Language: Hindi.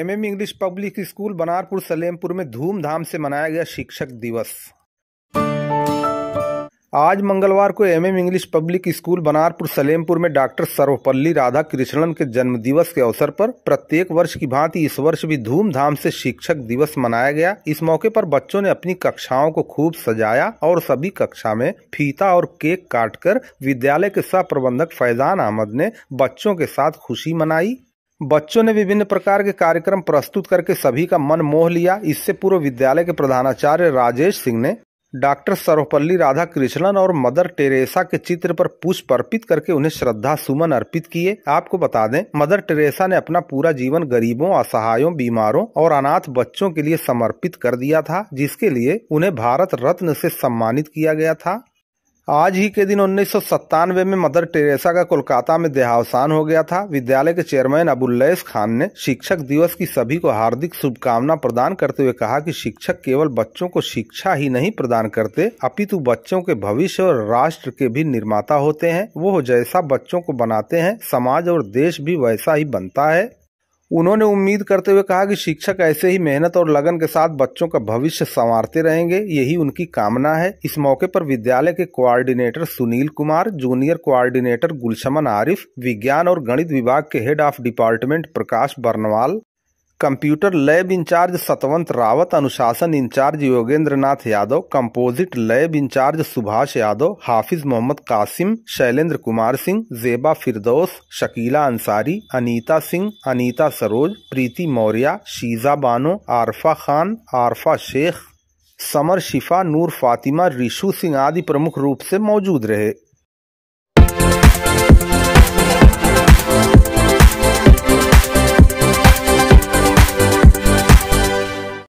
MM English public school Banarpur Salempur में धूमधाम से मनाया गया शिक्षक दिवस आज मंगलवार को MM English public school Banarpur Salempur में डॉक्टर सर्वपल्ली राधा कृष्णन के जन्म दिवस के अवसर पर प्रत्येक वर्ष की भांति इस वर्ष भी धूमधाम से शिक्षक दिवस मनाया गया इस मौके पर बच्चों ने अपनी कक्षाओं को खूब सजाया और सभी कक्षा में फीता और केक काटकर विद्यालय के सह प्रबंधक फैजान अहमद ने बच्चों के साथ खुशी मनाई बच्चों ने विभिन्न प्रकार के कार्यक्रम प्रस्तुत करके सभी का मन मोह लिया इससे पूर्व विद्यालय के प्रधानाचार्य राजेश सिंह ने डॉक्टर सर्वपल्ली राधा कृष्णन और मदर टेरेसा के चित्र पर पुष्प अर्पित करके उन्हें श्रद्धा सुमन अर्पित किए आपको बता दें मदर टेरेसा ने अपना पूरा जीवन गरीबों असहायों बीमारों और अनाथ बच्चों के लिए समर्पित कर दिया था जिसके लिए उन्हें भारत रत्न से सम्मानित किया गया था आज ही के दिन उन्नीस में मदर टेरेसा का कोलकाता में देहावसान हो गया था विद्यालय के चेयरमैन अबुल्लेस खान ने शिक्षक दिवस की सभी को हार्दिक शुभकामना प्रदान करते हुए कहा कि शिक्षक केवल बच्चों को शिक्षा ही नहीं प्रदान करते अपितु बच्चों के भविष्य और राष्ट्र के भी निर्माता होते हैं वो जैसा बच्चों को बनाते हैं समाज और देश भी वैसा ही बनता है उन्होंने उम्मीद करते हुए कहा कि शिक्षक ऐसे ही मेहनत और लगन के साथ बच्चों का भविष्य संवारते रहेंगे यही उनकी कामना है इस मौके पर विद्यालय के coordinator Sunil Kumar junior coordinator Gulshman Arif विज्ञान और गणित विभाग के head of department Prakash Barnwal computer lab in charge Satwant Rawat अनुशासन in charge Yogendra Nath Yadav composite lab in charge Subhash Yadav Hafiz Mohammad Kasim Shailendra Kumar Singh Zeba Firdaus Shakeela Ansari Anita Singh Anita Saroj Preeti Maurya Sheeja Bano Arfa Khan Arfa Sheikh Samar Shifa Noor Fatima Rishu Singh आदि प्रमुख रूप से मौजूद रहे